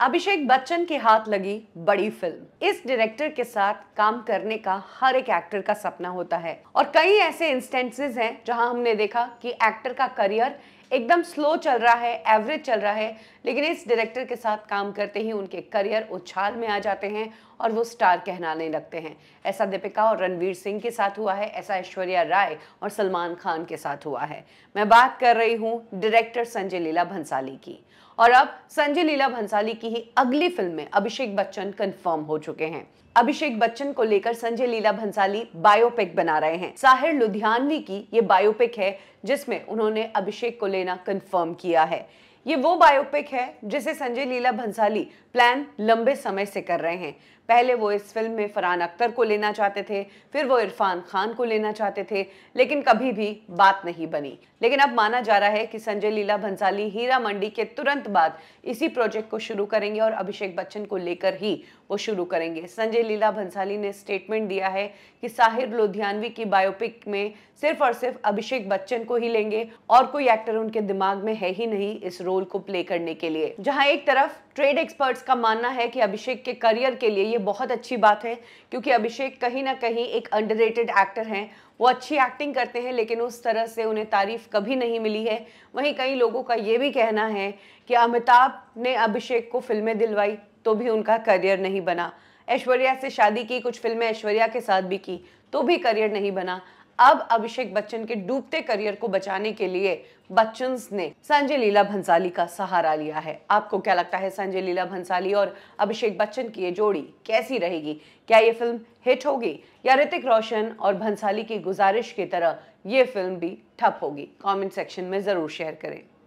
अभिषेक बच्चन के हाथ लगी बड़ी फिल्म इस डायरेक्टर के साथ काम करने का हर एक एक्टर का सपना होता है और कई ऐसे इंस्टेंसेस हैं जहां हमने देखा कि एक्टर का करियर एकदम स्लो चल रहा है एवरेज चल रहा है लेकिन इस डायरेक्टर के साथ काम करते ही उनके करियर उछाल में आ जाते हैं और वो स्टार कहलाने लगते हैं ऐसा दीपिका और रणवीर सिंह के साथ हुआ है ऐसा ऐश्वर्या राय और सलमान खान के साथ हुआ है मैं बात कर रही हूँ डायरेक्टर संजय लीला भंसाली की और अब संजय लीला भंसाली की ही अगली फिल्म में अभिषेक बच्चन कंफर्म हो चुके हैं अभिषेक बच्चन को लेकर संजय लीला भंसाली बायोपिक बना रहे हैं साहिर लुधियानवी की ये बायोपिक है जिसमें उन्होंने अभिषेक को लेना कंफर्म किया है ये वो बायोपिक है जिसे संजय लीला भंसाली प्लान लंबे समय से कर रहे हैं पहले वो इस फिल्म में फरहान अख्तर को लेना चाहते थे फिर वो इरफान खान को लेना चाहते थे लेकिन कभी भी बात नहीं बनी लेकिन अब माना जा रहा है कि संजय लीला भंसाली हीरा मंडी के तुरंत बाद इसी प्रोजेक्ट को शुरू करेंगे और अभिषेक बच्चन को लेकर ही वो शुरू करेंगे संजय लीला भंसाली ने स्टेटमेंट दिया है कि साहिर लुधियानवी की बायोपिक में सिर्फ और सिर्फ अभिषेक बच्चन को ही लेंगे और कोई एक्टर उनके दिमाग में है ही नहीं इस रोल रोल को प्ले करने के लिए जहां एक तरफ ट्रेड एक्सपर्ट्स का मानना है कि अभिषेक के करियर के लिए ये बहुत अच्छी बात है क्योंकि अभिषेक कहीं ना कहीं एक अंडर एक्टर हैं वो अच्छी एक्टिंग करते हैं लेकिन उस तरह से उन्हें तारीफ कभी नहीं मिली है वहीं कई लोगों का ये भी कहना है कि अमिताभ ने अभिषेक को फिल्में दिलवाई तो भी उनका करियर नहीं बना ऐश्वर्या से शादी की कुछ फिल्में ऐश्वर्या के साथ भी की तो भी करियर नहीं बना अब अभिषेक बच्चन के डूबते करियर को बचाने के लिए बच्चन ने संजय लीला भंसाली का सहारा लिया है आपको क्या लगता है संजय लीला भंसाली और अभिषेक बच्चन की ये जोड़ी कैसी रहेगी क्या ये फिल्म हिट होगी या ऋतिक रोशन और भंसाली की गुजारिश की तरह ये फिल्म भी ठप होगी कमेंट सेक्शन में ज़रूर शेयर करें